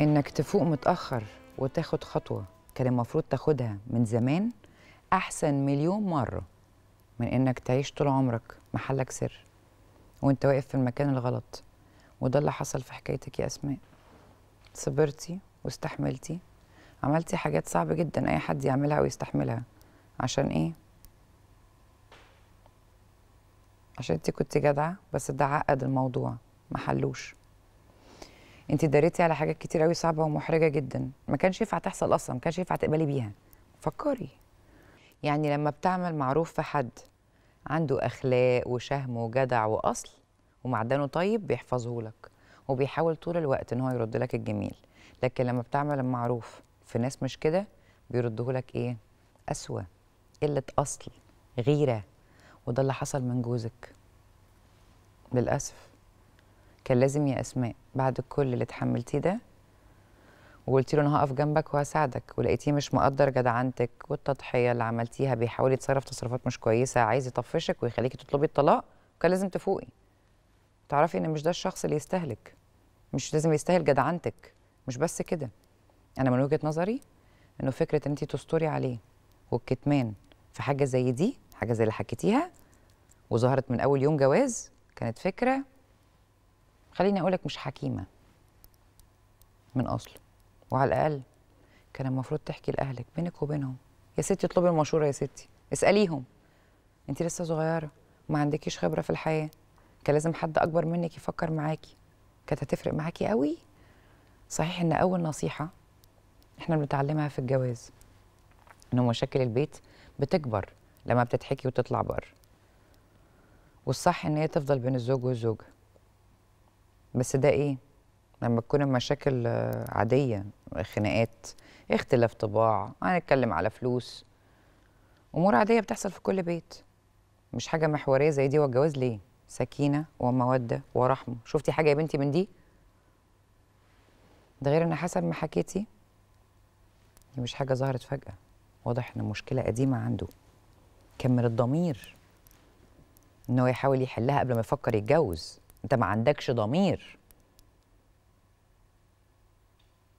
انك تفوق متاخر وتاخد خطوه كان المفروض تاخدها من زمان احسن مليون مره من انك تعيش طول عمرك محلك سر وانت واقف في المكان الغلط وده اللي حصل في حكايتك يا اسماء صبرتي واستحملتي عملتي حاجات صعبه جدا اي حد يعملها ويستحملها عشان ايه عشان انت كنت جدعه بس ده عقد الموضوع محلوش انت داريتي على حاجات كتير قوي صعبه ومحرجه جدا ما كانش ينفع تحصل اصلا ما كانش ينفع تقبلي بيها فكري يعني لما بتعمل معروف في حد عنده اخلاق وشهم وجدع واصل ومعدنه طيب بيحفظه لك وبيحاول طول الوقت ان هو يرد لك الجميل لكن لما بتعمل المعروف في ناس مش كده بيرده لك ايه اسوا قله اصل غيره وده اللي حصل من جوزك للاسف كان لازم يا اسماء بعد كل اللي اتحملتيه ده وقلت له انا هقف جنبك وهساعدك ولقيتيه مش مقدر جدعنتك والتضحيه اللي عملتيها بيحاول يتصرف تصرفات مش كويسه عايز يطفشك ويخليكي تطلبي الطلاق كان لازم تفوقي تعرفي ان مش ده الشخص اللي يستهلك مش لازم يستاهل جدعنتك مش بس كده انا من وجهه نظري انه فكره ان انت تستوري عليه والكتمان في حاجه زي دي حاجه زي اللي حكيتيها وظهرت من اول يوم جواز كانت فكره خليني اقول لك مش حكيمه من اصله وعلى الاقل كان المفروض تحكي لاهلك بينك وبينهم يا ستي اطلبي المشوره يا ستي اساليهم انت لسه صغيره وما عندكيش خبره في الحياه كان لازم حد اكبر منك يفكر معاكي كانت هتفرق معاكي قوي صحيح ان اول نصيحه احنا بنتعلمها في الجواز ان مشاكل البيت بتكبر لما بتتحكي وتطلع بره والصح ان هي تفضل بين الزوج والزوجه بس ده ايه لما تكون المشاكل آه، عاديه خناقات اختلاف طباع هنتكلم على فلوس امور عاديه بتحصل في كل بيت مش حاجه محوريه زي دي والجواز ليه سكينه وموده ورحمه شفتي حاجه يا بنتي من دي ده غير ان حسب ما حكيتي مش حاجه ظهرت فجاه واضح ان مشكله قديمه عنده كمل الضمير ان هو يحاول يحلها قبل ما يفكر يتجوز انت ما عندكش ضمير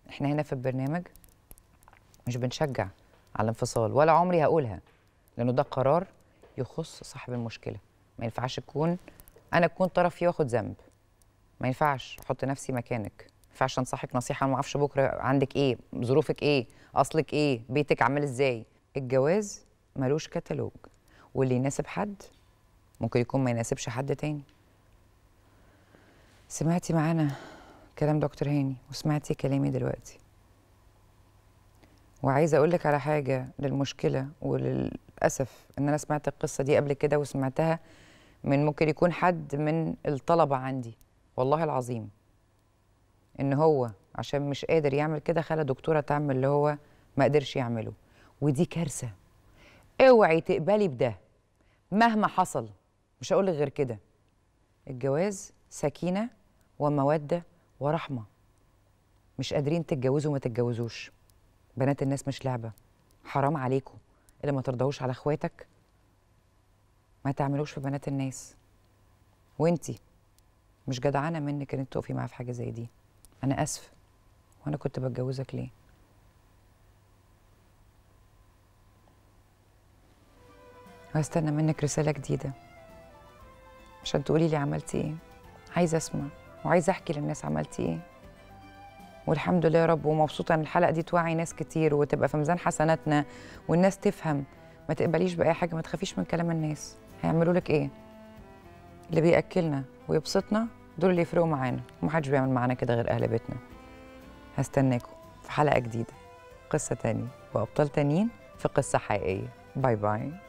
احنا هنا في البرنامج مش بنشجع على الانفصال ولا عمري هقولها لانه ده قرار يخص صاحب المشكله ما ينفعش تكون انا اكون طرف فيه واخد ذنب ما ينفعش احط نفسي مكانك ما ينفعش انصحك نصيحه انا ما اعرفش بكره عندك ايه ظروفك ايه اصلك ايه بيتك عامل ازاي الجواز ملوش كتالوج واللي يناسب حد ممكن يكون ما يناسبش حد تاني سمعتي معانا كلام دكتور هاني وسمعتي كلامي دلوقتي وعايزه اقول لك على حاجه للمشكله وللاسف ان انا سمعت القصه دي قبل كده وسمعتها من ممكن يكون حد من الطلبه عندي والله العظيم ان هو عشان مش قادر يعمل كده خلى دكتوره تعمل اللي هو ما قدرش يعمله ودي كارثه اوعي تقبلي بده مهما حصل مش هقول لك غير كده الجواز سكينه ومودة ورحمة مش قادرين تتجوزوا ما تتجوزوش بنات الناس مش لعبة حرام عليكم اللي ما ترضوش على اخواتك ما تعملوش في بنات الناس وانتي مش جدعانة منك ان تقفي معاه في حاجة زي دي انا اسف وانا كنت بتجوزك ليه هستنى منك رسالة جديدة عشان تقولي لي عملتي ايه عايزة اسمع وعايزه احكي للناس عملتي ايه والحمد لله يا رب ومبسوطه ان الحلقه دي توعي ناس كتير وتبقى في ميزان حسناتنا والناس تفهم ما تقبليش باي حاجه ما تخافيش من كلام الناس هيعملوا لك ايه اللي بياكلنا ويبسطنا دول اللي يفرقوا معانا ومحدش بيعمل معانا كده غير اهل بيتنا هستناكم في حلقه جديده قصه تانية وابطال تانيين في قصه حقيقيه باي باي